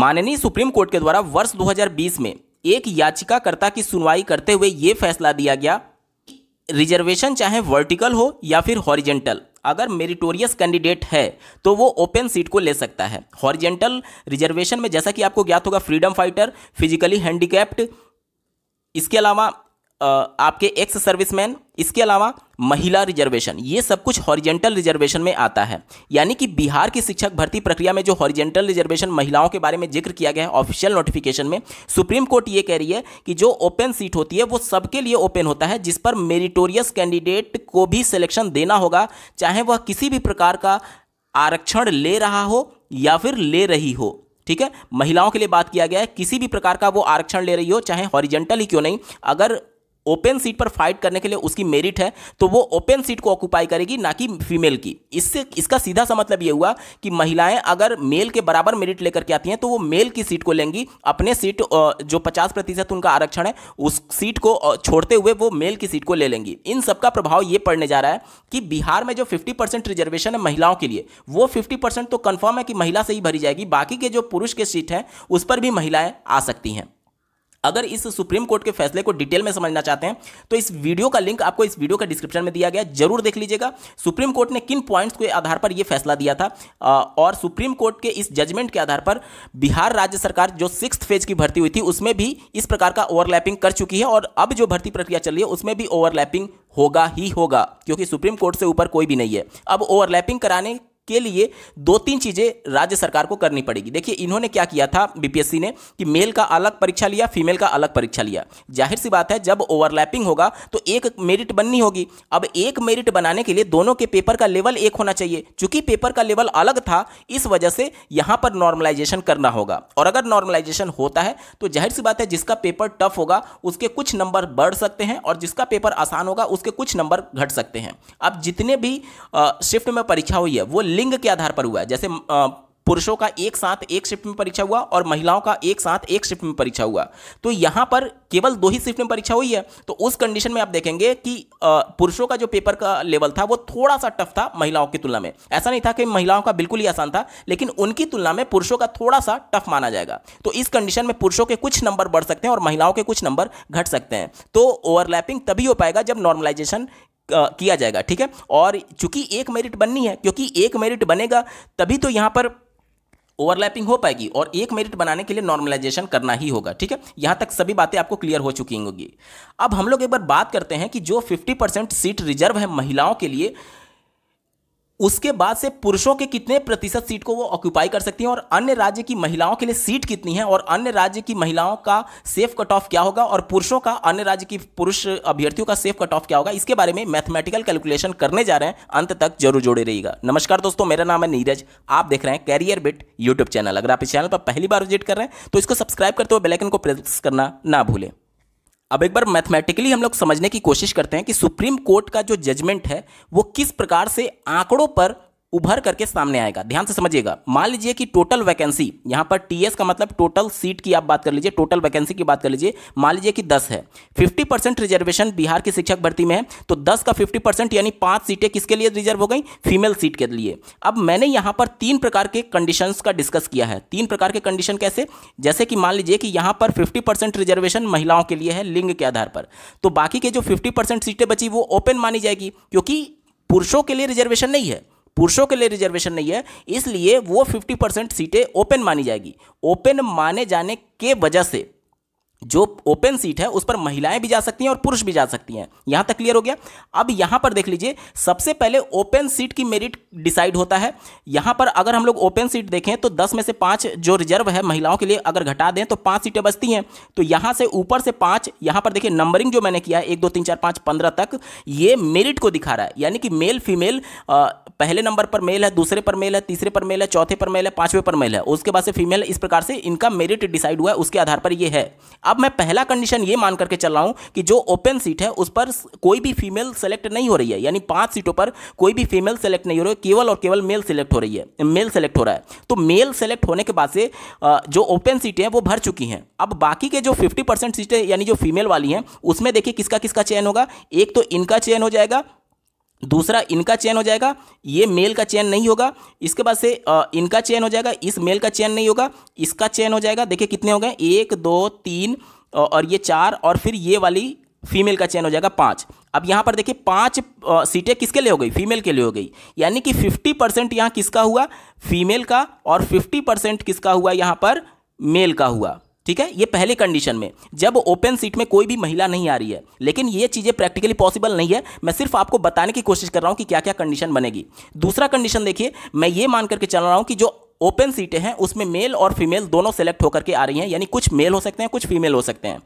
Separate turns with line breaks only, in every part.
माननीय supreme court के द्वारा वर्ष 2020 में एक याचिकाकर्ता की सुनवाई करते हुए यह फैसला दिया गया रिजर्वेशन चाहे वर्टिकल हो या फिर हॉरिजेंटल अगर मेरिटोरियस कैंडिडेट है तो वो ओपन सीट को ले सकता है हॉरिजेंटल रिजर्वेशन में जैसा कि आपको ज्ञात होगा फ्रीडम फाइटर फिजिकली हैंडीकैप्ड इसके अलावा आपके एक्स सर्विसमैन इसके अलावा महिला रिजर्वेशन ये सब कुछ हॉरिजेंटल रिजर्वेशन में आता है यानी कि बिहार की शिक्षक भर्ती प्रक्रिया में जो हॉरिजेंटल रिजर्वेशन महिलाओं के बारे में जिक्र किया गया है ऑफिशियल नोटिफिकेशन में सुप्रीम कोर्ट ये कह रही है कि जो ओपन सीट होती है वो सबके लिए ओपन होता है जिस पर मेरिटोरियस कैंडिडेट को भी सिलेक्शन देना होगा चाहे वह किसी भी प्रकार का आरक्षण ले रहा हो या फिर ले रही हो ठीक है महिलाओं के लिए बात किया गया है किसी भी प्रकार का वो आरक्षण ले रही हो चाहे हॉरिजेंटल ही क्यों नहीं अगर ओपन सीट पर फाइट करने के लिए उसकी मेरिट है तो वो ओपन सीट को ऑक्यूपाई करेगी ना कि फीमेल की इससे इसका सीधा सा मतलब ये हुआ कि महिलाएं अगर मेल के बराबर मेरिट लेकर के आती हैं तो वो मेल की सीट को लेंगी अपने सीट जो 50 प्रतिशत उनका आरक्षण है उस सीट को छोड़ते हुए वो मेल की सीट को ले लेंगी इन सबका प्रभाव ये पड़ने जा रहा है कि बिहार में जो फिफ्टी रिजर्वेशन है महिलाओं के लिए वो फिफ्टी तो कन्फर्म है कि महिला से ही भरी जाएगी बाकी के जो पुरुष के सीट हैं उस पर भी महिलाएँ आ सकती हैं अगर इस सुप्रीम कोर्ट के फैसले को डिटेल में समझना चाहते हैं तो इस वीडियो का लिंक आपको इस वीडियो का डिस्क्रिप्शन में दिया गया जरूर देख लीजिएगा सुप्रीम कोर्ट ने किन पॉइंट्स के आधार पर यह फैसला दिया था और सुप्रीम कोर्ट के इस जजमेंट के आधार पर बिहार राज्य सरकार जो सिक्स फेज की भर्ती हुई थी उसमें भी इस प्रकार का ओवरलैपिंग कर चुकी है और अब जो भर्ती प्रक्रिया चल रही है उसमें भी ओवरलैपिंग होगा ही होगा क्योंकि सुप्रीम कोर्ट से ऊपर कोई भी नहीं है अब ओवरलैपिंग कराने के लिए दो तीन चीज़ें राज्य सरकार को करनी पड़ेगी देखिए इन्होंने क्या किया था बीपीएससी ने कि मेल का अलग परीक्षा लिया फीमेल का अलग परीक्षा लिया जाहिर सी बात है जब ओवरलैपिंग होगा तो एक मेरिट बननी होगी अब एक मेरिट बनाने के लिए दोनों के पेपर का लेवल एक होना चाहिए चूंकि पेपर का लेवल अलग था इस वजह से यहां पर नॉर्मलाइजेशन करना होगा और अगर नॉर्मलाइजेशन होता है तो जाहिर सी बात है जिसका पेपर टफ होगा उसके कुछ नंबर बढ़ सकते हैं और जिसका पेपर आसान होगा उसके कुछ नंबर घट सकते हैं अब जितने भी शिफ्ट में परीक्षा हुई है वो लिंग के आधार पर हुआ है जैसे पुरुषों का एक साथ एक शिफ्ट में परीक्षा हुआ और महिलाओं का एक साथ एक शिफ्ट में परीक्षा हुआ तो यहाँ पर केवल दो ही शिफ्ट में परीक्षा हुई है तो उस कंडीशन में आप देखेंगे कि पुरुषों का जो पेपर का लेवल था वो थोड़ा सा टफ था महिलाओं की तुलना में ऐसा नहीं था कि महिलाओं का बिल्कुल ही आसान था लेकिन उनकी तुलना में पुरुषों का थोड़ा सा टफ माना जाएगा तो इस कंडीशन में पुरुषों के कुछ नंबर बढ़ सकते हैं और महिलाओं के कुछ नंबर घट सकते हैं तो ओवरलैपिंग तभी हो पाएगा जब नॉर्मलाइजेशन किया जाएगा ठीक है और चूंकि एक मेरिट बननी है क्योंकि एक मेरिट बनेगा तभी तो यहां पर ओवरलैपिंग हो पाएगी और एक मेरिट बनाने के लिए नॉर्मलाइजेशन करना ही होगा ठीक है यहां तक सभी बातें आपको क्लियर हो चुकी होंगी अब हम लोग एक बार बात करते हैं कि जो 50 परसेंट सीट रिजर्व है महिलाओं के लिए उसके बाद से पुरुषों के कितने प्रतिशत सीट को वो ऑक्यूपाई कर सकती हैं और अन्य राज्य की महिलाओं के लिए सीट कितनी है और अन्य राज्य की महिलाओं का सेफ कट ऑफ क्या होगा और पुरुषों का अन्य राज्य की पुरुष अभ्यर्थियों का सेफ कट ऑफ क्या होगा इसके बारे में मैथमेटिकल कैलकुलेशन करने जा रहे हैं अंत तक जरूर जोड़े रहिएगा नमस्कार दोस्तों मेरा नाम है नीरज आप देख रहे हैं कैरियर बिट यूट्यूब चैनल अगर आप इस चैनल पर पहली बार विजिट कर रहे हैं तो इसको सब्सक्राइब करते हुए बेलाइकन को प्रेस करना ना भूलें अब एक बार मैथमेटिकली हम लोग समझने की कोशिश करते हैं कि सुप्रीम कोर्ट का जो जजमेंट है वो किस प्रकार से आंकड़ों पर उभर करके सामने आएगा ध्यान से समझिएगा मान लीजिए कि टोटल वैकेंसी यहां पर टीएस का मतलब टोटल सीट की आप बात कर लीजिए टोटल वैकेंसी की बात कर लीजिए मान लीजिए कि दस है फिफ्टी परसेंट रिजर्वेशन बिहार की शिक्षक भर्ती में है तो दस का फिफ्टी परसेंट यानी पांच सीटें किसके लिए रिजर्व हो गई फीमेल सीट के लिए अब मैंने यहां पर तीन प्रकार के कंडीशन का डिस्कस किया है तीन प्रकार के कंडीशन कैसे जैसे कि मान लीजिए कि यहां पर फिफ्टी रिजर्वेशन महिलाओं के लिए है लिंग के आधार पर तो बाकी के जो फिफ्टी सीटें बची वो ओपन मानी जाएगी क्योंकि पुरुषों के लिए रिजर्वेशन नहीं है पुरुषों के लिए रिजर्वेशन नहीं है इसलिए वो 50 परसेंट सीटें ओपन मानी जाएगी ओपन माने जाने के वजह से जो ओपन सीट है उस पर महिलाएं भी जा सकती हैं और पुरुष भी जा सकती हैं यहां तक क्लियर हो गया अब यहां पर देख लीजिए सबसे पहले ओपन सीट की मेरिट डिसाइड होता है यहां पर अगर हम लोग ओपन सीट देखें तो 10 में से पांच जो रिजर्व है महिलाओं के लिए अगर घटा दें तो पांच सीटें बचती हैं तो यहां से ऊपर से पांच यहां पर देखिए नंबरिंग जो मैंने किया है एक दो तीन चार पाँच पंद्रह तक ये मेरिट को दिखा रहा है यानी कि मेल फीमेल पहले नंबर पर मेल है दूसरे पर मेल है तीसरे पर मेल है चौथे पर मेल है पांचवे पर मेल है उसके बाद से फीमेल इस प्रकार से इनका मेरिट डिसाइड हुआ है उसके आधार पर यह है अब मैं पहला कंडीशन ये मान करके चल रहा हूँ कि जो ओपन सीट है उस पर कोई भी फीमेल सेलेक्ट नहीं हो रही है यानी पांच सीटों पर कोई भी फीमेल सेलेक्ट नहीं हो रही है केवल और केवल मेल सेलेक्ट हो रही है मेल सेलेक्ट हो रहा है तो मेल सेलेक्ट होने के बाद से जो ओपन सीटें हैं वो भर चुकी हैं अब बाकी के जो फिफ्टी सीटें यानी जो फीमेल वाली हैं उसमें देखिए किसका किसका चयन होगा एक तो इनका चयन हो जाएगा दूसरा इनका चयन हो जाएगा ये मेल का चयन नहीं होगा इसके बाद से इनका चयन हो जाएगा इस मेल का चयन नहीं होगा इसका चयन हो जाएगा देखिए कितने हो गए एक दो तीन और ये चार और फिर ये वाली फीमेल का चयन हो जाएगा पाँच अब यहाँ पर देखिए पाँच सीटें किसके लिए हो गई फीमेल के लिए हो गई यानी कि फिफ्टी परसेंट यहाँ किसका हुआ फीमेल का और फिफ्टी परसेंट किसका हुआ यहाँ पर मेल का हुआ ठीक है ये पहली कंडीशन में जब ओपन सीट में कोई भी महिला नहीं आ रही है लेकिन ये चीज़ें प्रैक्टिकली पॉसिबल नहीं है मैं सिर्फ आपको बताने की कोशिश कर रहा हूँ कि क्या क्या कंडीशन बनेगी दूसरा कंडीशन देखिए मैं ये मान करके चल रहा हूँ कि जो ओपन सीटें हैं उसमें मेल और फीमेल दोनों सेलेक्ट होकर के आ रही हैं यानी कुछ मेल हो सकते हैं कुछ फीमेल हो सकते हैं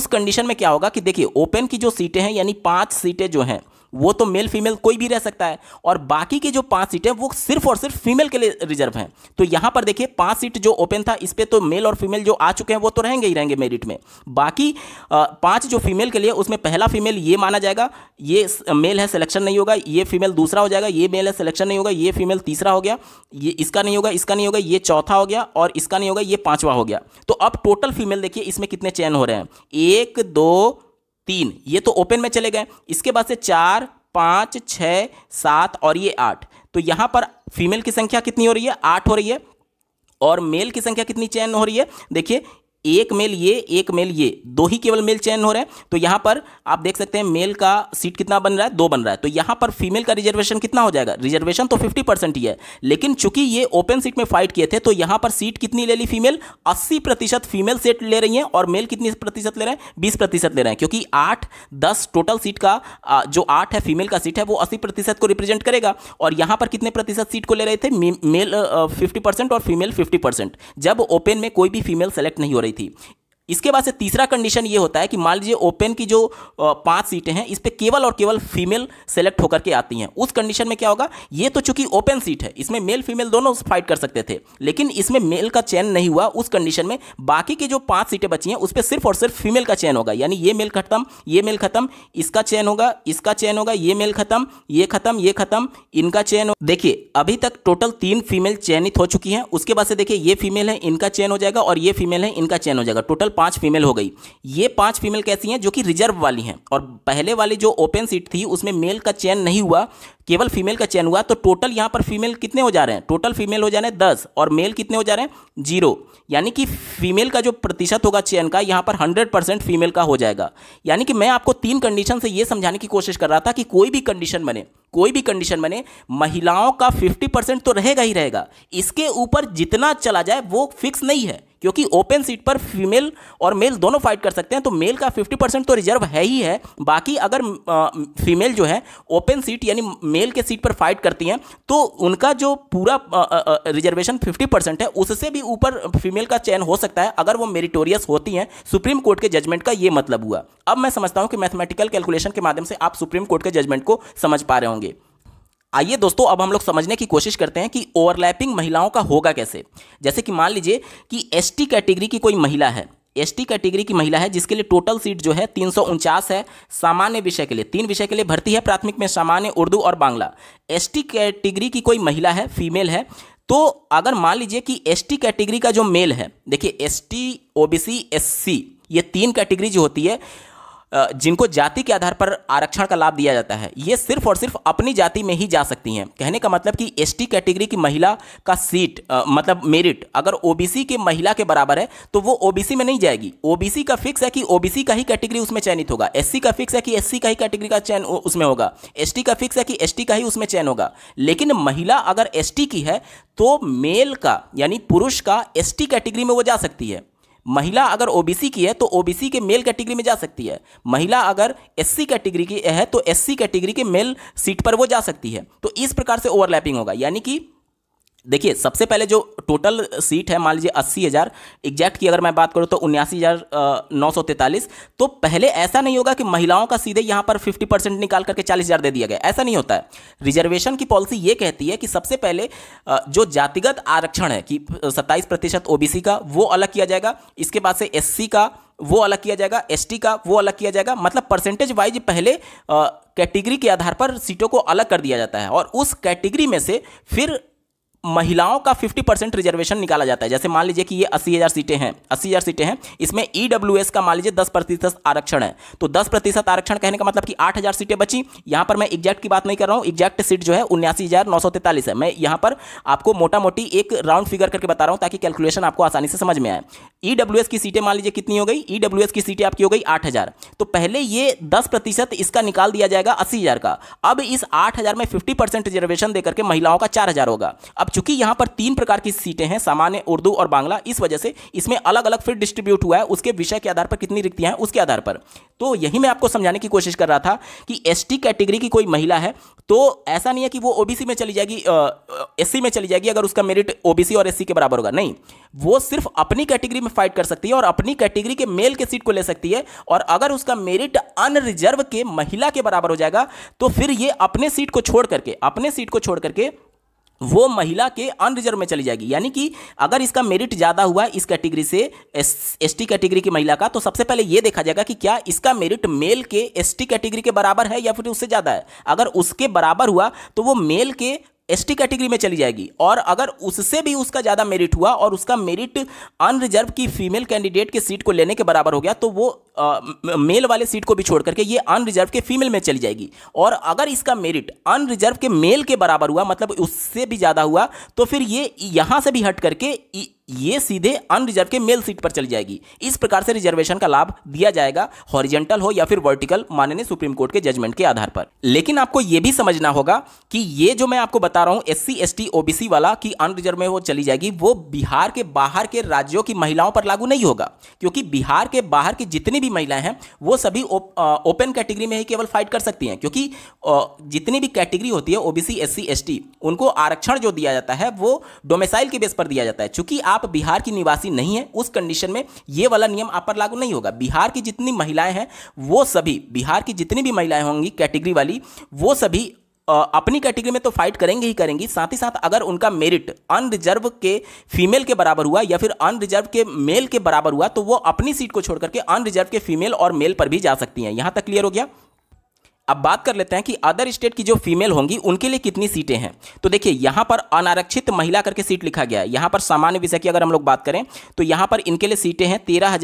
उस कंडीशन में क्या होगा कि देखिए ओपन की जो सीटें हैं यानी पांच सीटें जो हैं वो तो मेल फीमेल कोई भी रह सकता है और बाकी की जो पांच सीटें वो सिर्फ और सिर्फ फीमेल के लिए रिजर्व हैं तो यहां पर देखिए पाँच सीट जो ओपन था इस पर तो मेल और फीमेल जो आ चुके हैं वो तो रहेंगे ही रहेंगे मेरिट में बाकी पाँच जो फीमेल के लिए उसमें पहला फीमेल ये माना जाएगा ये मेल है सिलेक्शन नहीं होगा ये फीमेल दूसरा हो जाएगा ये मेल है सिलेक्शन नहीं होगा ये फीमेल तीसरा हो गया ये इसका नहीं होगा इसका नहीं होगा ये चौथा हो गया और इसका नहीं होगा ये पांचवा हो गया तो अब टोटल फीमेल देखिए इसमें कितने चयन हो रहे हैं एक दो तीन ये तो ओपन में चले गए इसके बाद से चार पाँच छः सात और ये आठ तो यहाँ पर फीमेल की संख्या कितनी हो रही है आठ हो रही है और मेल की संख्या कितनी चयन हो रही है देखिए एक मेल ये एक मेल ये दो ही केवल मेल चयन हो रहे हैं तो यहाँ पर आप देख सकते हैं मेल का सीट कितना बन रहा है दो बन रहा है तो यहाँ पर फीमेल का रिजर्वेशन कितना हो जाएगा रिजर्वेशन तो फिफ्टी परसेंट ही है लेकिन चूंकि ये ओपन सीट में फाइट किए थे तो यहाँ पर सीट कितनी ले ली फीमेल अस्सी प्रतिशत फीमेल सीट ले रही है और मेल कितनी प्रतिशत ले रहे हैं बीस प्रतिशत ले रहे हैं क्योंकि आठ दस टोटल सीट का जो आठ है फीमेल का सीट है वो अस्सी प्रतिशत को रिप्रेजेंट करेगा और यहाँ पर कितने प्रतिशत सीट को ले रहे थे मेल फिफ्टी और फीमेल फिफ्टी परसेंट जब ओपन में कोई भी फीमेल सेलेक्ट नहीं हो रही गई थी इसके बाद से तीसरा कंडीशन ये होता है कि मान लीजिए ओपन की जो पांच सीटें हैं इस पर केवल और केवल फीमेल सेलेक्ट होकर के आती हैं उस कंडीशन में क्या होगा ये तो चूंकि ओपन सीट है इसमें मेल फीमेल दोनों फाइट कर सकते थे लेकिन इसमें मेल का चयन नहीं हुआ उस कंडीशन में बाकी की जो पांच सीटें बची हैं उस पर सिर्फ और सिर्फ फीमेल का चयन होगा यानी ये मेल खत्म ये मेल खत्म इसका चयन होगा इसका चयन होगा ये मेल खत्म ये खत्म ये खत्म इनका चयन देखिए अभी तक टोटल तीन फीमेल चयनित हो चुकी हैं उसके बाद से देखिए ये फीमेल है इनका चयन हो जाएगा और ये फीमेल है इनका चयन हो जाएगा टोटल पांच फीमेल हो गई ये पांच फीमेल कैसी हैं जो कि रिजर्व वाली हैं और पहले वाली जो ओपन सीट थी उसमें मेल का चयन नहीं हुआ केवल फीमेल का चयन हुआ तो टोटल यहाँ पर फीमेल कितने हो जा रहे हैं टोटल फीमेल हो जा रहे हैं दस और मेल कितने हो जा रहे हैं जीरो यानी कि फीमेल का जो प्रतिशत होगा चयन का यहाँ पर हंड्रेड परसेंट फीमेल का हो जाएगा यानी कि मैं आपको तीन कंडीशन से ये समझाने की कोशिश कर रहा था कि कोई भी कंडीशन बने कोई भी कंडीशन बने महिलाओं का फिफ्टी परसेंट तो रहेगा ही रहेगा इसके ऊपर जितना चला जाए वो फिक्स नहीं है क्योंकि ओपन सीट पर फीमेल और मेल दोनों फाइट कर सकते हैं तो मेल का फिफ्टी परसेंट तो रिजर्व है ही है बाकी अगर फीमेल जो है ओपन सीट यानी मेल के सीट पर फाइट करती हैं तो उनका जो पूरा रिजर्वेशन फिफ्टी परसेंट है उससे भी ऊपर फीमेल का चयन हो सकता है अगर वो मेरिटोरियस होती हैं सुप्रीम कोर्ट के जजमेंट का ये मतलब हुआ अब मैं समझता हूँ कि मैथमेटिकल कैलकुलेशन के माध्यम से आप सुप्रीम कोर्ट के जजमेंट को समझ पा रहे होंगे आइए दोस्तों अब हम लोग समझने की कोशिश करते हैं कि ओवरलैपिंग महिलाओं का होगा कैसे जैसे कि मान लीजिए कि एस टी कैटेगरी की कोई महिला है एस टी कैटेगरी की महिला है जिसके लिए टोटल सीट जो है तीन है सामान्य विषय के लिए तीन विषय के लिए भर्ती है प्राथमिक में सामान्य उर्दू और बांग्ला एस टी कैटेगरी की कोई महिला है फीमेल है तो अगर मान लीजिए कि एस टी कैटेगरी का जो मेल है देखिए S T O B S C ये तीन कैटेगरी जो होती है जिनको जाति के आधार पर आरक्षण का लाभ दिया जाता है ये सिर्फ और सिर्फ अपनी जाति में ही जा सकती हैं कहने का मतलब कि एसटी कैटेगरी की महिला का सीट मतलब मेरिट अगर ओबीसी के महिला के बराबर है तो वो ओबीसी में नहीं जाएगी ओबीसी का फिक्स है कि ओबीसी का ही कैटेगरी उसमें चयनित होगा सी का फिक्स है कि सी का ही कैटेगरी का चयन उसमें होगा टी का फिक्स है कि टी का ही उसमें चयन होगा लेकिन महिला अगर टी की है तो मेल का यानी पुरुष का टी कैटेगरी में वो जा सकती है महिला अगर ओबीसी की है तो ओबीसी के मेल कैटेगरी में जा सकती है महिला अगर एससी कैटेगरी की है तो एससी कैटेगरी के मेल सीट पर वो जा सकती है तो इस प्रकार से ओवरलैपिंग होगा यानी कि देखिए सबसे पहले जो टोटल सीट है मान लीजिए अस्सी हज़ार एग्जैक्ट की अगर मैं बात करूँ तो उन्यासी हज़ार नौ सौ तैंतालीस तो पहले ऐसा नहीं होगा कि महिलाओं का सीधे यहाँ पर फिफ्टी परसेंट निकाल करके चालीस हज़ार दे दिया गया ऐसा नहीं होता है रिजर्वेशन की पॉलिसी ये कहती है कि सबसे पहले जो जातिगत आरक्षण है कि सत्ताईस प्रतिशत ओ का वो अलग किया जाएगा इसके बाद से एस का वो अलग किया जाएगा एस का वो अलग किया जाएगा मतलब परसेंटेज वाइज पहले कैटेगरी के आधार पर सीटों को अलग कर दिया जाता है और उस कैटेगरी में से फिर महिलाओं का 50 परसेंट रिजर्वेशन निकाला जाता है जैसे मान लीजिए कि ये अस्सी हज़ार सीटें हैं अस्सी हज़ार सीटें हैं इसमें ई e का मान लीजिए 10 प्रतिशत आरक्षण है तो 10 प्रतिशत आरक्षण कहने का मतलब कि 8,000 सीटें बची यहाँ पर मैं एग्जैक्ट की बात नहीं कर रहा हूँ एग्जैक्ट सीट जो है उन्यासी है मैं यहाँ पर आपको मोटा मोटी एक राउंड फिगर करके बता रहा हूँ ताकि कैलकुलेशन आपको आसानी से समझ में आए ई e की सीटें मान लीजिए कितनी हो गई ई e की सीटें आपकी हो गई आठ तो पहले ये दस इसका निकाल दिया जाएगा अस्सी का अब इस आठ में फिफ्टी रिजर्वेशन देकर के महिलाओं का चार होगा अब चूंकि यहां पर तीन प्रकार की सीटें हैं सामान्य उर्दू और बांग्ला इस वजह से इसमें अलग अलग फिर डिस्ट्रीब्यूट हुआ है उसके विषय के आधार पर कितनी रिक्तियां हैं उसके आधार पर तो यही मैं आपको समझाने की कोशिश कर रहा था कि एस कैटेगरी की कोई महिला है तो ऐसा नहीं है कि वो ओबीसी में चली जाएगी एस में चली जाएगी अगर उसका मेरिट ओबीसी और एस के बराबर होगा नहीं वो सिर्फ अपनी कैटेगरी में फाइट कर सकती है और अपनी कैटेगरी के मेल के सीट को ले सकती है और अगर उसका मेरिट अनरिजर्व के महिला के बराबर हो जाएगा तो फिर ये अपने सीट को छोड़ करके अपने सीट को छोड़ करके वो महिला के अनरिजर्व में चली जाएगी यानी कि अगर इसका मेरिट ज़्यादा हुआ इस कैटेगरी से एस टी कैटेगरी की महिला का तो सबसे पहले ये देखा जाएगा कि क्या इसका मेरिट मेल के एस टी कैटेगरी के बराबर है या फिर उससे ज़्यादा है अगर उसके बराबर हुआ तो वो मेल के एसटी कैटेगरी में चली जाएगी और अगर उससे भी उसका ज़्यादा मेरिट हुआ और उसका मेरिट अनरिजर्व की फीमेल कैंडिडेट के सीट को लेने के बराबर हो गया तो वो आ, मेल वाले सीट को भी छोड़ करके ये अनरिजर्व के फीमेल में चली जाएगी और अगर इसका मेरिट अनरिजर्व के मेल के बराबर हुआ मतलब उससे भी ज़्यादा हुआ तो फिर ये यहाँ से भी हट करके ये सीधे अनरिजर्व के मेल सीट पर चली जाएगी इस प्रकार से रिजर्वेशन का लाभ दिया जाएगा हॉरिजेंटल हो या फिर वर्टिकल माननीय सुप्रीम कोर्ट के जजमेंट के आधार पर लेकिन आपको यह भी समझना होगा कि ये जो मैं आपको बता रहा हूं एस सी एस ओबीसी वाला कि अनरिजर्व में वो चली जाएगी वो बिहार के बाहर के राज्यों की महिलाओं पर लागू नहीं होगा क्योंकि बिहार के बाहर की जितनी भी महिलाएं हैं वो सभी ओपन कैटेगरी में ही केवल फाइट कर सकती हैं क्योंकि जितनी भी कैटेगरी होती है ओबीसी एस सी उनको आरक्षण जो दिया जाता है वो डोमेसाइल के बेस पर दिया जाता है चूंकि आप बिहार की निवासी नहीं है उस कंडीशन में ये वाला नियम आप पर लागू नहीं होगा बिहार की जितनी महिलाएं हैं वो सभी बिहार की जितनी भी महिलाएं होंगी कैटेगरी वाली वो सभी अपनी कैटेगरी में तो फाइट करेंगे ही करेंगी साथ ही साथ अगर उनका मेरिट अनरिजर्व के फीमेल के बराबर हुआ या फिर अनरिजर्व के मेल के बराबर हुआ तो वो अपनी सीट को छोड़कर के अनरिजर्व के फीमेल और मेल पर भी जा सकती हैं यहां तक क्लियर हो गया अब बात कर लेते हैं कि अदर स्टेट की जो फीमेल होंगी उनके लिए कितनी सीटें हैं तो देखिए यहां पर अनारक्षित महिला करके सीट लिखा गया है यहां पर सामान्य विषय की अगर हम लोग बात करें तो यहां पर इनके लिए सीटें हैं तेरह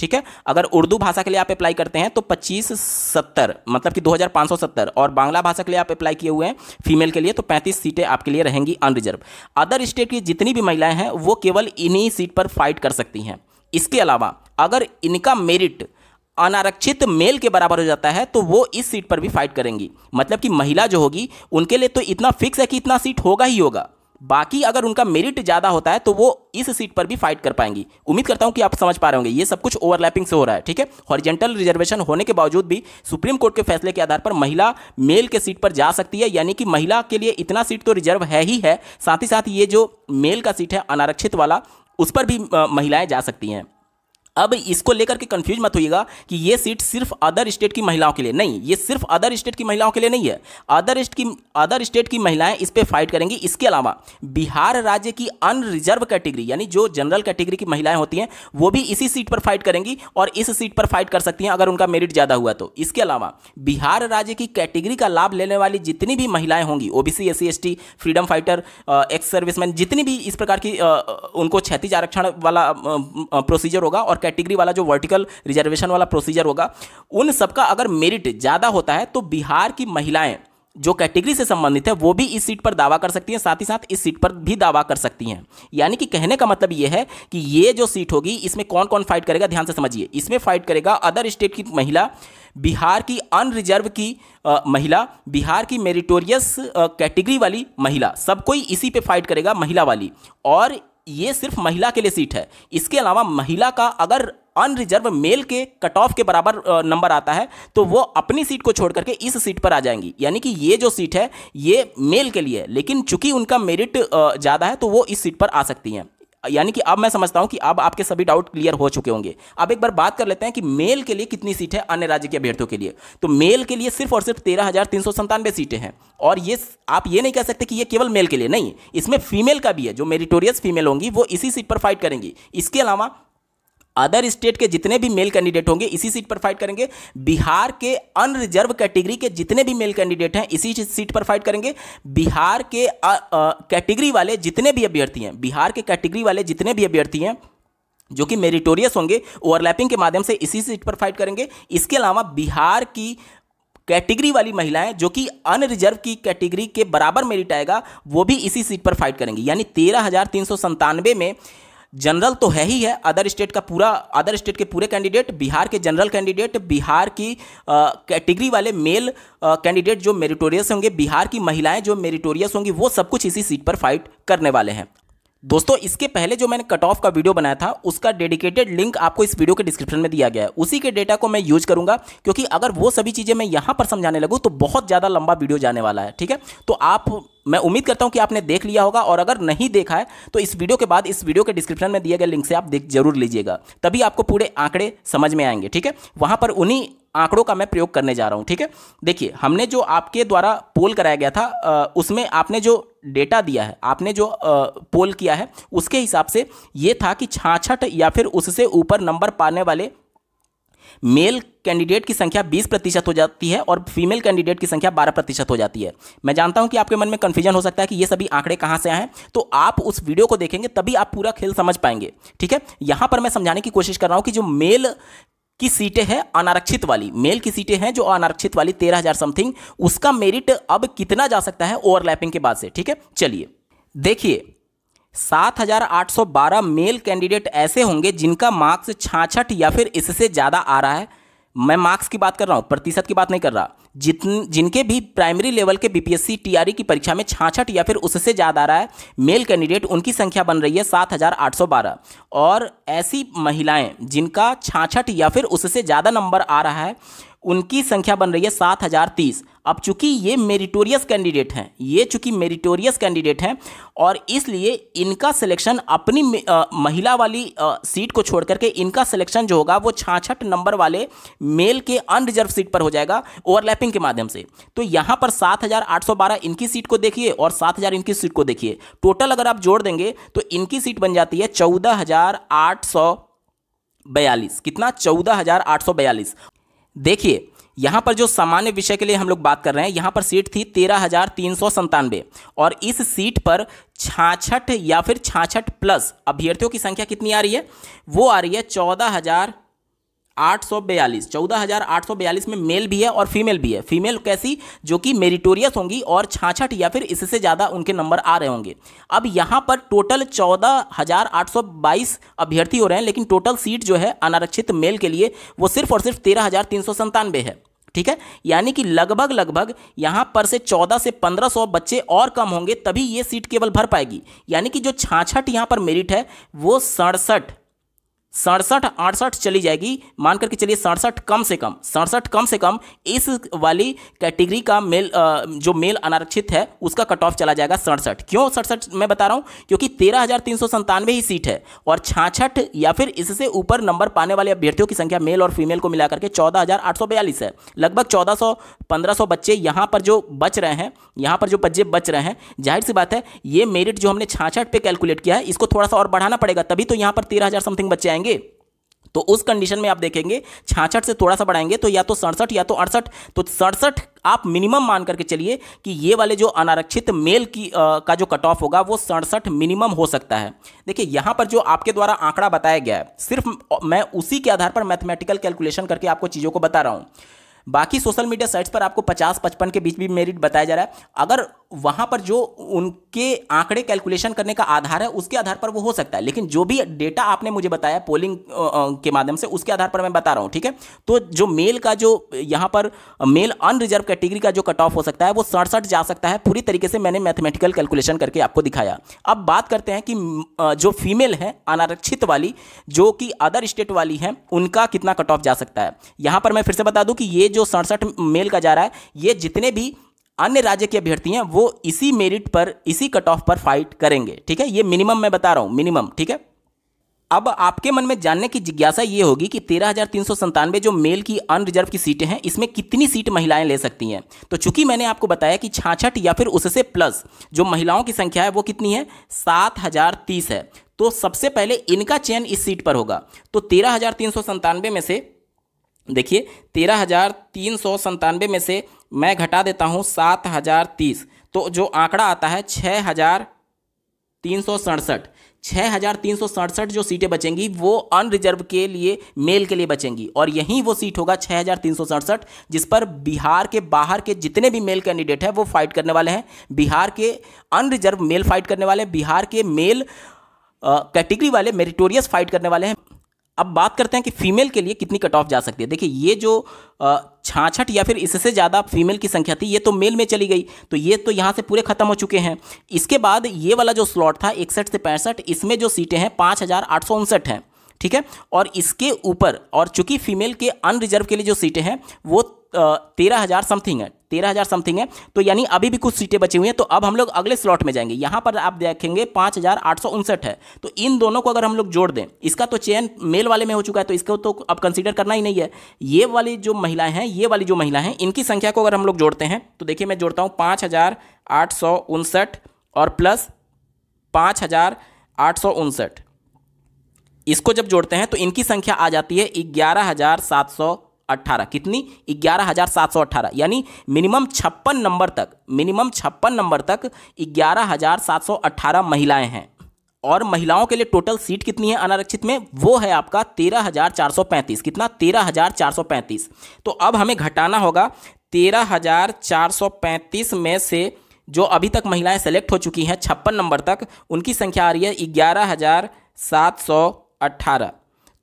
ठीक है अगर उर्दू भाषा के लिए आप अप्लाई करते हैं तो पच्चीस सत्तर मतलब कि दो और बांग्ला भाषा के लिए आप अप्लाई किए हुए हैं फीमेल के लिए तो पैंतीस सीटें आपके लिए रहेंगी अनरिजर्व अदर स्टेट की जितनी भी महिलाएं हैं वो केवल इन्हीं सीट पर फाइट कर सकती हैं इसके अलावा अगर इनका मेरिट अनारक्षित मेल के बराबर हो जाता है तो वो इस सीट पर भी फाइट करेंगी मतलब कि महिला जो होगी उनके लिए तो इतना फिक्स है कि इतना सीट होगा ही होगा बाकी अगर उनका मेरिट ज़्यादा होता है तो वो इस सीट पर भी फाइट कर पाएंगी उम्मीद करता हूँ कि आप समझ पा रहे होंगे ये सब कुछ ओवरलैपिंग से हो रहा है ठीक है हॉरिजेंटल रिजर्वेशन होने के बावजूद भी सुप्रीम कोर्ट के फैसले के आधार पर महिला मेल के सीट पर जा सकती है यानी कि महिला के लिए इतना सीट तो रिजर्व है ही है साथ ही साथ ये जो मेल का सीट है अनारक्षित वाला उस पर भी महिलाएं जा सकती हैं अब इसको लेकर के कंफ्यूज मत होइएगा कि ये सीट सिर्फ अदर स्टेट की महिलाओं के लिए नहीं ये सिर्फ अदर स्टेट की महिलाओं के लिए नहीं है अदर स्टेट की अदर स्टेट की महिलाएं इस पर फाइट करेंगी इसके अलावा बिहार राज्य की अनरिजर्व कैटेगरी यानी जो जनरल कैटेगरी की महिलाएं होती हैं वो भी इसी सीट पर फाइट करेंगी और इस सीट पर फाइट कर सकती हैं अगर उनका मेरिट ज़्यादा हुआ तो इसके अलावा बिहार राज्य की कैटेगरी का लाभ लेने वाली जितनी भी महिलाएं होंगी ओबीसी एससी सी फ्रीडम फाइटर एक्स सर्विसमैन जितनी भी इस प्रकार की उनको क्षतिज आरक्षण वाला प्रोसीजर होगा और कैटेगरी वाला जो वर्टिकल रिजर्वेशन वाला प्रोसीजर होगा उन सबका अगर मेरिट ज़्यादा होता है तो बिहार की महिलाएं जो कैटेगरी से संबंधित है वो भी इस सीट पर दावा कर सकती हैं साथ ही साथ इस सीट पर भी दावा कर सकती हैं यानी कि कहने का मतलब ये है कि ये जो सीट होगी इसमें कौन कौन फाइट करेगा ध्यान से समझिए इसमें फाइट करेगा अदर स्टेट की महिला बिहार की अनरिजर्व की आ, महिला बिहार की मेरिटोरियस कैटेगरी वाली महिला सब कोई इसी पे फाइट करेगा महिला वाली और ये सिर्फ महिला के लिए सीट है इसके अलावा महिला का अगर अनरिजर्व मेल के कट ऑफ के बराबर नंबर आता है तो वो अपनी सीट को छोड़ करके इस सीट पर आ जाएंगी यानी कि ये जो सीट है ये मेल के लिए है लेकिन चूंकि उनका मेरिट ज़्यादा है तो वो इस सीट पर आ सकती हैं यानी कि अब मैं समझता हूं कि अब आपके सभी डाउट क्लियर हो चुके होंगे अब एक बार बात कर लेते हैं कि मेल के लिए कितनी सीट है अन्य राज्य के अभ्यर्थियों के लिए तो मेल के लिए सिर्फ और सिर्फ तेरह हज़ार तीन सौ संतानवे सीटें हैं और ये आप ये नहीं कह सकते कि ये केवल मेल के लिए नहीं इसमें फीमेल का भी है जो मेरिटोरियस फीमेल होंगी वो इसी सीट पर फाइट करेंगी इसके अलावा अदर स्टेट के जितने भी मेल कैंडिडेट होंगे इसी सीट पर फाइट करेंगे बिहार के अनरिजर्व कैटेगरी के जितने भी मेल कैंडिडेट हैं इसी सीट पर फाइट करेंगे बिहार के कैटेगरी वाले जितने भी अभ्यर्थी हैं बिहार के कैटेगरी वाले जितने भी अभ्यर्थी हैं जो कि मेरिटोरियस होंगे ओवरलैपिंग के माध्यम से इसी सीट पर फाइट करेंगे इसके अलावा बिहार की कैटेगरी वाली महिलाएं जो कि अनरिजर्व की कैटेगरी के बराबर मेरिट आएगा वो भी इसी सीट पर फाइट करेंगी यानी तेरह में जनरल तो है ही है अदर स्टेट का पूरा अदर स्टेट के पूरे कैंडिडेट बिहार के जनरल कैंडिडेट बिहार की कैटेगरी वाले मेल कैंडिडेट जो मेरिटोरियस होंगे बिहार की महिलाएं जो मेरिटोरियस होंगी वो सब कुछ इसी सीट पर फाइट करने वाले हैं दोस्तों इसके पहले जो मैंने कट ऑफ का वीडियो बनाया था उसका डेडिकेटेड लिंक आपको इस वीडियो के डिस्क्रिप्शन में दिया गया है उसी के डेटा को मैं यूज करूंगा क्योंकि अगर वो सभी चीज़ें मैं यहाँ पर समझाने लगूँ तो बहुत ज़्यादा लंबा वीडियो जाने वाला है ठीक है तो आप मैं उम्मीद करता हूँ कि आपने देख लिया होगा और अगर नहीं देखा है तो इस वीडियो के बाद इस वीडियो के डिस्क्रिप्शन में दिए गए लिंक से आप देख जरूर लीजिएगा तभी आपको पूरे आंकड़े समझ में आएंगे ठीक है वहाँ पर उन्हीं आंकड़ों का मैं प्रयोग करने जा रहा हूँ ठीक है देखिए हमने जो आपके द्वारा पोल कराया गया था उसमें आपने जो डेटा दिया है आपने जो पोल किया है उसके हिसाब से ये था कि छाछठ या फिर उससे ऊपर नंबर पाने वाले मेल कैंडिडेट की संख्या 20 प्रतिशत हो जाती है और फीमेल कैंडिडेट की संख्या 12 प्रतिशत हो जाती है मैं जानता हूं कि आपके मन में कंफ्यूजन हो सकता है कि ये सभी आंकड़े कहां से आए हैं तो आप उस वीडियो को देखेंगे तभी आप पूरा खेल समझ पाएंगे ठीक है यहां पर मैं समझाने की कोशिश कर रहा हूं कि जो मेल की सीटें हैं अनारक्षित वाली मेल की सीटें हैं जो अनारक्षित वाली तेरह हज़ार समथिंग उसका मेरिट अब कितना जा सकता है ओवरलैपिंग के बाद से ठीक है चलिए देखिए 7,812 मेल कैंडिडेट ऐसे होंगे जिनका मार्क्स छाछठ या फिर इससे ज़्यादा आ रहा है मैं मार्क्स की बात कर रहा हूँ प्रतिशत की बात नहीं कर रहा जितन जिनके भी प्राइमरी लेवल के बीपीएससी टीआरई की परीक्षा में छाछठ या फिर उससे ज़्यादा आ रहा है मेल कैंडिडेट उनकी संख्या बन रही है 7,812 और ऐसी महिलाएं जिनका छाछठ या फिर उससे ज़्यादा नंबर आ रहा है उनकी संख्या बन रही है तीस अब चूंकि ये मेरिटोरियस कैंडिडेट हैं ये चूंकि मेरिटोरियस कैंडिडेट हैं और इसलिए इनका सिलेक्शन अपनी आ, महिला वाली आ, सीट को छोड़ करके इनका सिलेक्शन जो होगा वो छाछठ नंबर वाले मेल के अनरिजर्व सीट पर हो जाएगा ओवरलैपिंग के माध्यम से तो यहाँ पर 7,812 इनकी सीट को देखिए और 7,000 इनकी सीट को देखिए टोटल अगर आप जोड़ देंगे तो इनकी सीट बन जाती है चौदह बयालीस कितना चौदह देखिए यहाँ पर जो सामान्य विषय के लिए हम लोग बात कर रहे हैं यहाँ पर सीट थी तेरह हज़ार तीन सौ संतानवे और इस सीट पर छाछठ या फिर छाछठ प्लस अभ्यर्थियों की संख्या कितनी आ रही है वो आ रही है चौदह हज़ार आठ सौ बयालीस चौदह हज़ार आठ सौ बयालीस में मेल भी है और फीमेल भी है फीमेल कैसी जो कि मेरिटोरियस होंगी और छाछठ या फिर इससे ज़्यादा उनके नंबर आ रहे होंगे अब यहाँ पर टोटल चौदह हज़ार आठ सौ बाईस अभ्यर्थी हो रहे हैं लेकिन टोटल सीट जो है अनारक्षित मेल के लिए वो सिर्फ और सिर्फ तेरह हज़ार तीन सौ संतानवे है ठीक है यानी कि लगभग लगभग यहां पर से 14 से 1500 बच्चे और कम होंगे तभी ये सीट केवल भर पाएगी यानी कि जो छाछठ यहां पर मेरिट है वो सड़सठ सड़सठ अड़सठ चली जाएगी मान करके चलिए सड़सठ कम से कम सड़सठ कम से कम इस वाली कैटेगरी का मेल जो मेल अनारक्षित है उसका कट ऑफ चला जाएगा सड़सठ क्यों सड़सठ मैं बता रहा हूँ क्योंकि तेरह हज़ार तीन सौ संतानवे ही सीट है और छाछठ या फिर इससे ऊपर नंबर पाने वाले अभ्यर्थियों की संख्या मेल और फीमेल को मिलाकर के चौदह हज़ार आठ सौ बयालीस है लगभग चौदह सौ पंद्रह सौ बच्चे यहाँ पर जो बच रहे हैं यहाँ पर जो बच्चे बच रहे हैं जाहिर सी बात है ये मेरिट जो हमने छाछठ पे कैलकुलेट किया है इसको थोड़ा सा और बढ़ाना पड़ेगा तभी तो यहाँ पर तेरह हज़ार समथिंग बच्चे आएंगे बढ़ाएंगे तो उस कंडीशन में आप देखेंगे छाछठ से थोड़ा सा बढ़ाएंगे तो या तो सड़सठ या तो अड़सठ तो सड़सठ आप मिनिमम मान करके चलिए कि ये वाले जो अनारक्षित मेल की आ, का जो कट ऑफ होगा वो सड़सठ मिनिमम हो सकता है देखिए यहां पर जो आपके द्वारा आंकड़ा बताया गया है सिर्फ मैं उसी के आधार पर मैथमेटिकल कैलकुलेशन करके आपको चीज़ों को बता रहा हूं बाकी सोशल मीडिया साइट्स पर आपको पचास पचपन के बीच भी मेरिट बताया जा रहा है अगर वहाँ पर जो उनके आंकड़े कैलकुलेशन करने का आधार है उसके आधार पर वो हो सकता है लेकिन जो भी डेटा आपने मुझे बताया पोलिंग के माध्यम से उसके आधार पर मैं बता रहा हूँ ठीक है तो जो मेल का जो यहाँ पर मेल अनरिजर्व कैटेगरी का जो कट ऑफ हो सकता है वो सड़सठ जा सकता है पूरी तरीके से मैंने मैथमेटिकल कैलकुलेशन करके आपको दिखाया अब बात करते हैं कि जो फीमेल है अनारक्षित वाली जो कि अदर स्टेट वाली है उनका कितना कट ऑफ जा सकता है यहाँ पर मैं फिर से बता दूँ कि ये जो सड़सठ मेल का जा रहा है ये जितने भी अन्य राज्य के अभ्यर्थी हैं वो इसी मेरिट पर इसी कट ऑफ पर फाइट करेंगे ठीक है ये मिनिमम मैं बता रहा हूँ मिनिमम ठीक है अब आपके मन में जानने की जिज्ञासा ये होगी कि तेरह जो मेल की अनरिजर्व की सीटें हैं इसमें कितनी सीट महिलाएं ले सकती हैं तो चूंकि मैंने आपको बताया कि छाछठ या फिर उससे प्लस जो महिलाओं की संख्या है वो कितनी है सात हजार तीस है तो सबसे पहले इनका चयन इस सीट पर होगा तो तेरह में से देखिए तेरह हज़ार तीन सौ संतानवे में से मैं घटा देता हूँ सात हज़ार तीस तो जो आंकड़ा आता है छः हज़ार तीन सौ सड़सठ छः हज़ार तीन सौ सड़सठ जो सीटें बचेंगी वो अनरिजर्व के लिए मेल के लिए बचेंगी और यही वो सीट होगा छः हज़ार तीन सौ सड़सठ जिस पर बिहार के बाहर के जितने भी मेल कैंडिडेट हैं वो फाइट करने वाले हैं बिहार के अनरिजर्व मेल फाइट करने वाले बिहार के मेल कैटेगरी वाले मेरिटोरियस फाइट करने वाले हैं अब बात करते हैं कि फीमेल के लिए कितनी कट ऑफ जा सकती है देखिए ये जो छाछठ या फिर इससे ज़्यादा फीमेल की संख्या थी ये तो मेल में चली गई तो ये तो यहाँ से पूरे ख़त्म हो चुके हैं इसके बाद ये वाला जो स्लॉट था इकसठ से पैंसठ इसमें जो सीटें हैं पाँच हज़ार आठ सौ उनसठ हैं ठीक है और इसके ऊपर और चूंकि फीमेल के अनरिजर्व के लिए जो सीटें हैं वो तेरह हज़ार समथिंग है तेरह हज़ार समथिंग है तो यानी अभी भी कुछ सीटें बची हुई हैं तो अब हम लोग अगले स्लॉट में जाएंगे यहां पर आप देखेंगे पांच हज़ार आठ सौ उनसठ है तो इन दोनों को अगर हम लोग जोड़ दें इसका तो चयन मेल वाले में हो चुका है तो इसको तो अब कंसिडर करना ही नहीं है ये वाली जो महिलाएं हैं ये वाली जो महिला हैं इनकी संख्या को अगर हम लोग जोड़ते हैं तो देखिए मैं जोड़ता हूँ पांच हज़ार आठ सौ उनसठ और प्लस पांच हज़ार आठ सौ उनसठ इसको जब जोड़ते हैं तो इनकी संख्या आ जाती है ग्यारह हज़ार सात सौ अट्ठारह कितनी ग्यारह हज़ार सात सौ अट्ठारह यानी मिनिमम छप्पन नंबर तक मिनिमम छप्पन नंबर तक ग्यारह हज़ार सात सौ अट्ठारह महिलाएँ हैं और महिलाओं के लिए टोटल सीट कितनी है अनारक्षित में वो है आपका तेरह हज़ार चार सौ पैंतीस कितना तेरह हज़ार चार सौ पैंतीस तो अब हमें घटाना होगा तेरह हज़ार चार सौ पैंतीस में से जो अभी तक महिलाएं सेलेक्ट हो चुकी हैं छप्पन नंबर तक उनकी संख्या आ रही है ग्यारह हज़ार सात सौ अट्ठारह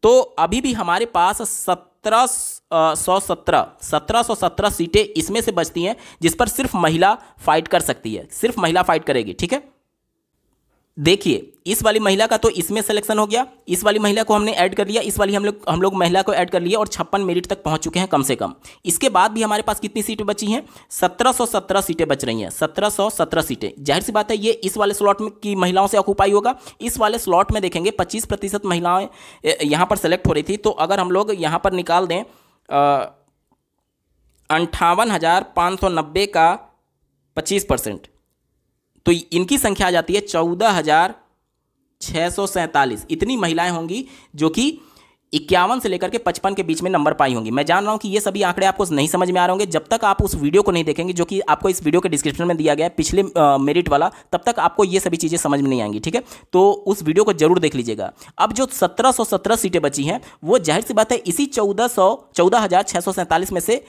तो अभी भी हमारे पास सत्रह सौ सत्रह सत्रह सौ सत्रह सीटें इसमें से बचती हैं जिस पर सिर्फ महिला फाइट कर सकती है सिर्फ महिला फाइट करेगी ठीक है देखिए इस वाली महिला का तो इसमें सिलेक्शन हो गया इस वाली महिला को हमने ऐड कर लिया इस वाली हम लोग हम लोग महिला को ऐड कर लिया और छप्पन मेरिट तक पहुंच चुके हैं कम से कम इसके बाद भी हमारे पास कितनी सीटें बची हैं सत्रह सौ सत्रह सीटें बच रही हैं सत्रह सौ सत्रह सीटें जाहिर सी बात है ये इस वाले स्लॉट में की महिलाओं से ऑक्यूपाई होगा इस वाले स्लॉट में देखेंगे पच्चीस प्रतिशत यहाँ पर सेलेक्ट हो रही थी तो अगर हम लोग यहाँ पर निकाल दें अंठावन हज़ार पाँच सौ नब्बे का पच्चीस परसेंट तो इनकी संख्या आ जाती है चौदह हज़ार छः सौ सैंतालीस इतनी महिलाएं होंगी जो कि इक्यावन से लेकर के पचपन के बीच में नंबर पाई होंगी मैं जान रहा हूं कि ये सभी आंकड़े आपको नहीं समझ में आ रहे होंगे जब तक आप उस वीडियो को नहीं देखेंगे जो कि आपको इस वीडियो के डिस्क्रिप्शन में दिया गया है पिछले मेरिट वाला तब तक आपको ये सभी चीज़ें समझ में नहीं आएंगी ठीक है तो उस वीडियो को जरूर देख लीजिएगा अब जो सत्रह सीटें बची हैं वो जाहिर सी बात है इसी चौदह सौ चौदह हजार सौ सैंतालीस में से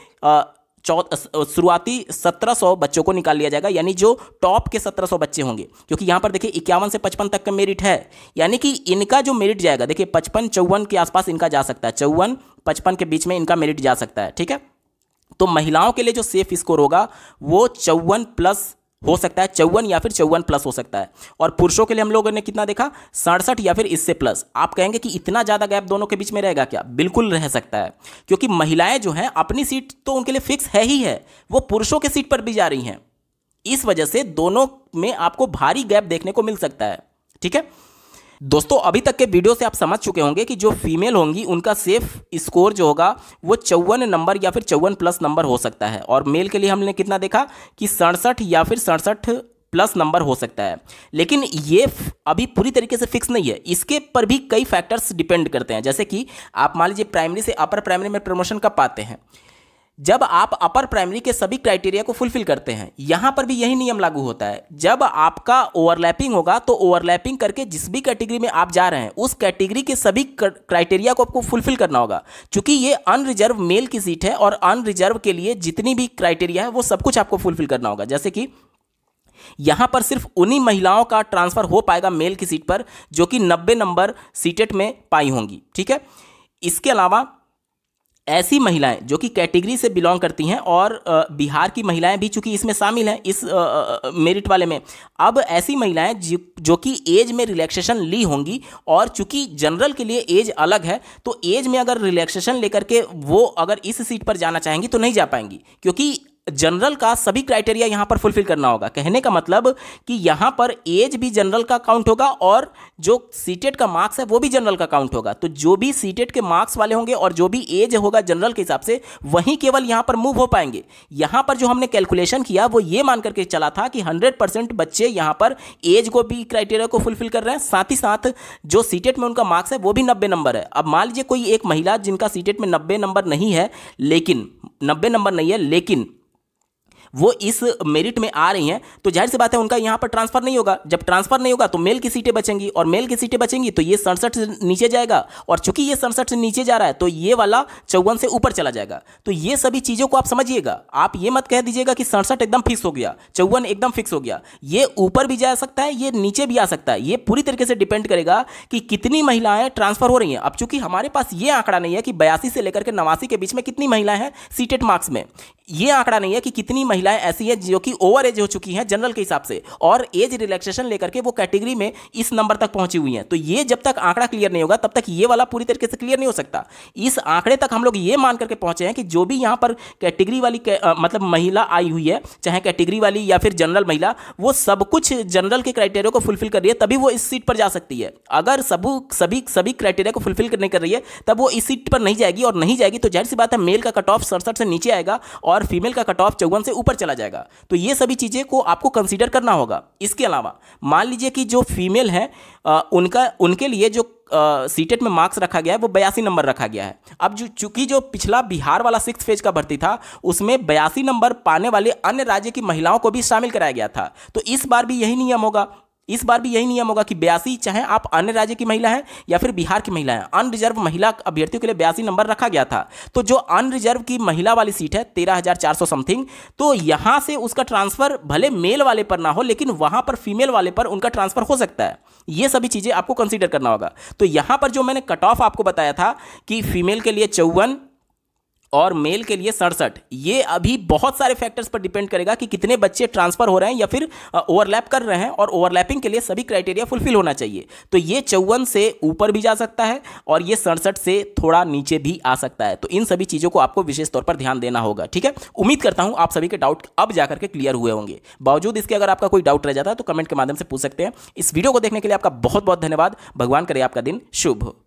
शुरुआती शुरुआती 1700 बच्चों को निकाल लिया जाएगा यानी जो टॉप के 1700 बच्चे होंगे क्योंकि यहां पर देखिए इक्यावन से पचपन तक का मेरिट है यानी कि इनका जो मेरिट जाएगा देखिए पचपन चौवन के आसपास इनका जा सकता है चौवन पचपन के बीच में इनका मेरिट जा सकता है ठीक है तो महिलाओं के लिए जो सेफ स्कोर होगा वो चौवन प्लस हो सकता है चौवन या फिर चौवन प्लस हो सकता है और पुरुषों के लिए हम लोगों ने कितना देखा सड़सठ या फिर इससे प्लस आप कहेंगे कि इतना ज़्यादा गैप दोनों के बीच में रहेगा क्या बिल्कुल रह सकता है क्योंकि महिलाएं जो हैं अपनी सीट तो उनके लिए फिक्स है ही है वो पुरुषों के सीट पर भी जा रही हैं इस वजह से दोनों में आपको भारी गैप देखने को मिल सकता है ठीक है दोस्तों अभी तक के वीडियो से आप समझ चुके होंगे कि जो फीमेल होंगी उनका सेफ स्कोर जो होगा वो चौवन नंबर या फिर चौवन प्लस नंबर हो सकता है और मेल के लिए हमने कितना देखा कि सड़सठ या फिर सड़सठ प्लस नंबर हो सकता है लेकिन ये अभी पूरी तरीके से फिक्स नहीं है इसके पर भी कई फैक्टर्स डिपेंड करते हैं जैसे कि आप मान लीजिए प्राइमरी से अपर प्राइमरी में प्रमोशन कब पाते हैं जब आप अपर प्राइमरी के सभी क्राइटेरिया को फुलफिल करते हैं यहां पर भी यही नियम लागू होता है जब आपका ओवरलैपिंग होगा तो ओवरलैपिंग करके जिस भी कैटेगरी में आप जा रहे हैं उस कैटेगरी के सभी क्राइटेरिया को आपको फुलफिल करना होगा क्योंकि ये अनरिजर्व मेल की सीट है और अनरिजर्व के लिए जितनी भी क्राइटेरिया है वो सब कुछ आपको फुलफिल करना होगा जैसे कि यहां पर सिर्फ उन्हीं महिलाओं का ट्रांसफर हो पाएगा मेल की सीट पर जो कि नब्बे नंबर सीटेट में पाई होंगी ठीक है इसके अलावा ऐसी महिलाएं जो कि कैटेगरी से बिलोंग करती हैं और बिहार की महिलाएं भी चूंकि इसमें शामिल हैं इस मेरिट वाले में अब ऐसी महिलाएं जो कि एज में रिलैक्सेशन ली होंगी और चूंकि जनरल के लिए एज अलग है तो एज में अगर रिलैक्सेशन लेकर के वो अगर इस सीट पर जाना चाहेंगी तो नहीं जा पाएंगी क्योंकि जनरल का सभी क्राइटेरिया यहाँ पर फुलफिल करना होगा कहने का मतलब कि यहाँ पर एज भी जनरल का काउंट होगा और जो सीटेट का मार्क्स है वो भी जनरल का काउंट होगा तो जो भी सीटेट के मार्क्स वाले होंगे और जो भी एज होगा जनरल के हिसाब से वहीं केवल यहाँ पर मूव हो पाएंगे यहाँ पर जो हमने कैलकुलेशन किया वो ये मान करके चला था कि हंड्रेड बच्चे यहाँ पर एज को भी क्राइटेरिया को फुलफिल कर रहे हैं साथ ही साथ जो सीटेट में उनका मार्क्स है वो भी नब्बे नंबर है अब मान लीजिए कोई एक महिला जिनका सीटेट में नब्बे नंबर नहीं है लेकिन नब्बे नंबर नहीं है लेकिन वो इस मेरिट में आ रही हैं तो जाहिर सी बात है उनका यहाँ पर ट्रांसफर नहीं होगा जब ट्रांसफर नहीं होगा तो मेल की सीटें बचेंगी और मेल की सीटें बचेंगी तो ये सड़सठ से नीचे जाएगा और चूंकि ये सड़सठ से नीचे जा रहा है तो ये वाला चौवन से ऊपर चला जाएगा तो ये सभी चीज़ों को आप समझिएगा आप ये मत कह दीजिएगा कि सड़सठ एकदम फिक्स हो गया चौवन एकदम फिक्स हो गया ये ऊपर भी जा सकता है ये नीचे भी आ सकता है ये पूरी तरीके से डिपेंड करेगा कि कितनी महिलाएं ट्रांसफर हो रही हैं अब चूंकि हमारे पास ये आंकड़ा नहीं है कि बयासी से लेकर के नवासी के बीच में कितनी महिलाएं हैं सीटेट मार्क्स में ये आंकड़ा नहीं है कि कितनी महिलाएं ऐसी हैं जो कि ओवर एज हो चुकी हैं जनरल के हिसाब से और एज रिलैक्सेशन लेकर के वो कैटेगरी में इस नंबर तक पहुंची हुई हैं तो ये जब तक आंकड़ा क्लियर नहीं होगा तब तक ये वाला पूरी तरीके से क्लियर नहीं हो सकता इस आंकड़े तक हम लोग ये मान करके पहुंचे हैं कि जो भी यहाँ पर कैटेगरी वाली के, आ, मतलब महिला आई हुई है चाहे कैटेगरी वाली या फिर जनरल महिला वो सब कुछ जनरल के क्राइटेरिया को फुलफिल कर रही है तभी वो इस सीट पर जा सकती है अगर सब सभी सभी क्राइटेरिया को फुलफिल नहीं कर रही है तब वो इस सीट पर नहीं जाएगी और नहीं जाएगी तो जाहिर सी बात है मेल का कट ऑफ सड़सठ से नीचे आएगा और फीमेल का कट ऑफ चौवन से ऊपर ऊपर चला जाएगा तो ये सभी चीज़ें को आपको कंसिडर करना होगा इसके अलावा मान लीजिए कि जो फीमेल है उनका उनके लिए जो सीटेट में मार्क्स रखा गया है वो बयासी नंबर रखा गया है अब जो चूंकि जो पिछला बिहार वाला सिक्स फेज का भर्ती था उसमें बयासी नंबर पाने वाले अन्य राज्य की महिलाओं को भी शामिल कराया गया था तो इस बार भी यही नियम होगा इस बार भी यही नियम होगा कि बयासी चाहे आप अन्य राज्य की महिला हैं या फिर बिहार की महिला हैं अनरिजर्व महिला अभ्यर्थियों के लिए बयासी नंबर रखा गया था तो जो अनरिजर्व की महिला वाली सीट है तेरह हजार चार सौ समथिंग तो यहां से उसका ट्रांसफर भले मेल वाले पर ना हो लेकिन वहां पर फीमेल वाले पर उनका ट्रांसफर हो सकता है ये सभी चीज़ें आपको कंसिडर करना होगा तो यहां पर जो मैंने कट ऑफ आपको बताया था कि फीमेल के लिए चौवन और मेल के लिए सड़सठ ये अभी बहुत सारे फैक्टर्स पर डिपेंड करेगा कि कितने बच्चे ट्रांसफर हो रहे हैं या फिर ओवरलैप कर रहे हैं और ओवरलैपिंग के लिए सभी क्राइटेरिया फुलफिल होना चाहिए तो ये चौवन से ऊपर भी जा सकता है और ये सड़सठ से थोड़ा नीचे भी आ सकता है तो इन सभी चीज़ों को आपको विशेष तौर पर ध्यान देना होगा ठीक है उम्मीद करता हूँ आप सभी के डाउट अब जाकर के क्लियर हुए होंगे बावजूद इसके अगर आपका कोई डाउट रह जाता है तो कमेंट के माध्यम से पूछ सकते हैं इस वीडियो को देखने के लिए आपका बहुत बहुत धन्यवाद भगवान करे आपका दिन शुभ